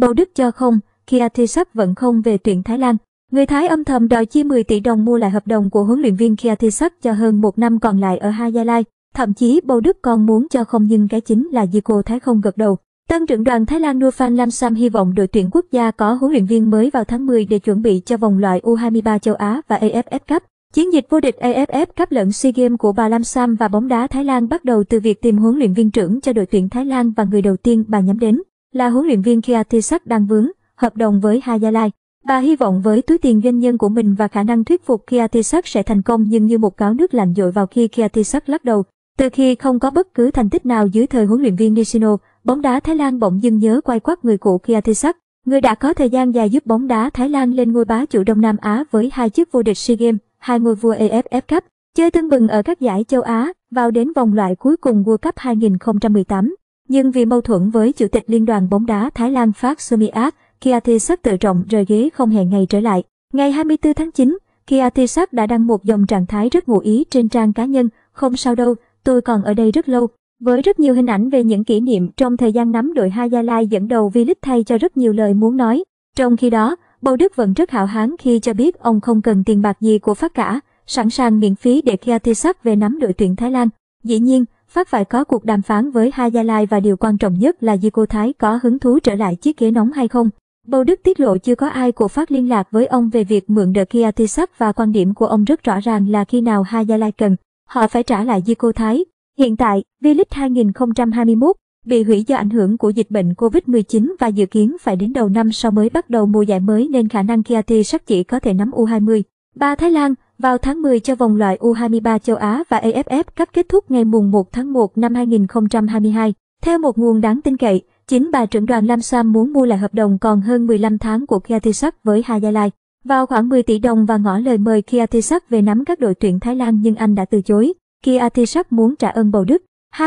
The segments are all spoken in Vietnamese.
Bầu Đức cho không, khi Atisak vẫn không về tuyển Thái Lan. Người Thái âm thầm đòi chi 10 tỷ đồng mua lại hợp đồng của huấn luyện viên Kiatisak cho hơn một năm còn lại ở Hai Gia Lai. Thậm chí Bầu Đức còn muốn cho không nhưng cái chính là Zico Thái không gật đầu. Tân trưởng đoàn Thái Lan Nufan Lam Sam hy vọng đội tuyển quốc gia có huấn luyện viên mới vào tháng 10 để chuẩn bị cho vòng loại U23 châu Á và AFF Cup. Chiến dịch vô địch AFF Cup lẫn SEA Games của bà Lam Sam và bóng đá Thái Lan bắt đầu từ việc tìm huấn luyện viên trưởng cho đội tuyển Thái Lan và người đầu tiên bà nhắm đến là huấn luyện viên Kiatisak đang vướng hợp đồng với Hayalai. Bà hy vọng với túi tiền doanh nhân của mình và khả năng thuyết phục Kiatisak sẽ thành công nhưng như một cáo nước lạnh dội vào khi Kiatisak lắc đầu. Từ khi không có bất cứ thành tích nào dưới thời huấn luyện viên Nishino, bóng đá Thái Lan bỗng dưng nhớ quay quát người cũ Kiatisak, người đã có thời gian dài giúp bóng đá Thái Lan lên ngôi bá chủ Đông Nam Á với hai chiếc vô địch SEA Games, hai ngôi vua AFF Cup, chơi tưng bừng ở các giải châu Á, vào đến vòng loại cuối cùng World Cup 2018. Nhưng vì mâu thuẫn với Chủ tịch Liên đoàn bóng đá Thái Lan Park Sumiak, Kiatisak tự trọng rời ghế không hẹn ngày trở lại. Ngày 24 tháng 9, Kiatisak đã đăng một dòng trạng thái rất ngụ ý trên trang cá nhân, không sao đâu, tôi còn ở đây rất lâu. Với rất nhiều hình ảnh về những kỷ niệm trong thời gian nắm đội Hai Gia Lai dẫn đầu V-League thay cho rất nhiều lời muốn nói. Trong khi đó, Bầu Đức vẫn rất hào hán khi cho biết ông không cần tiền bạc gì của phát cả, sẵn sàng miễn phí để Kiatisak về nắm đội tuyển Thái Lan. Dĩ nhiên, Pháp phải có cuộc đàm phán với gia lai và điều quan trọng nhất là Di Cô Thái có hứng thú trở lại chiếc ghế nóng hay không. Bầu Đức tiết lộ chưa có ai của Pháp liên lạc với ông về việc mượn đợt kia Tisak và quan điểm của ông rất rõ ràng là khi nào gia lai cần, họ phải trả lại Di Cô Thái. Hiện tại, V-League 2021 bị hủy do ảnh hưởng của dịch bệnh COVID-19 và dự kiến phải đến đầu năm sau mới bắt đầu mùa giải mới nên khả năng Kiati sắp chỉ có thể nắm U20. 3. Thái Lan vào tháng 10 cho vòng loại U23 châu Á và AFF Cup kết thúc ngày mùng 1 tháng 1 năm 2022. Theo một nguồn đáng tin cậy, chính bà trưởng đoàn Lam Sam muốn mua lại hợp đồng còn hơn 15 tháng của Kiatisak với gia lai Vào khoảng 10 tỷ đồng và ngỏ lời mời Kiatisak về nắm các đội tuyển Thái Lan nhưng anh đã từ chối. Kiatisak muốn trả ơn bầu Đức.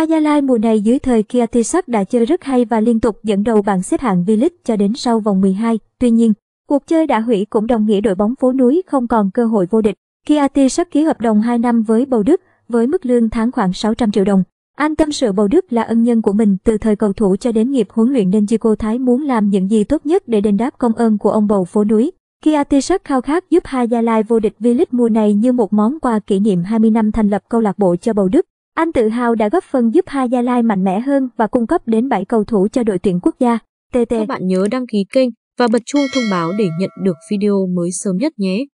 gia lai mùa này dưới thời Kiatisak đã chơi rất hay và liên tục dẫn đầu bảng xếp hạng V-League cho đến sau vòng 12. Tuy nhiên, cuộc chơi đã hủy cũng đồng nghĩa đội bóng phố núi không còn cơ hội vô địch. Kiati sắp ký hợp đồng 2 năm với Bầu Đức với mức lương tháng khoảng 600 triệu đồng. An tâm sự Bầu Đức là ân nhân của mình từ thời cầu thủ cho đến nghiệp huấn luyện nên Chico Thái muốn làm những gì tốt nhất để đền đáp công ơn của ông bầu phố núi. Kiati rất khao khát giúp Hai Gia Lai vô địch V-League mùa này như một món quà kỷ niệm 20 năm thành lập câu lạc bộ cho Bầu Đức. Anh tự hào đã góp phần giúp Hai Gia Lai mạnh mẽ hơn và cung cấp đến 7 cầu thủ cho đội tuyển quốc gia. TT. Các bạn nhớ đăng ký kênh và bật chuông thông báo để nhận được video mới sớm nhất nhé.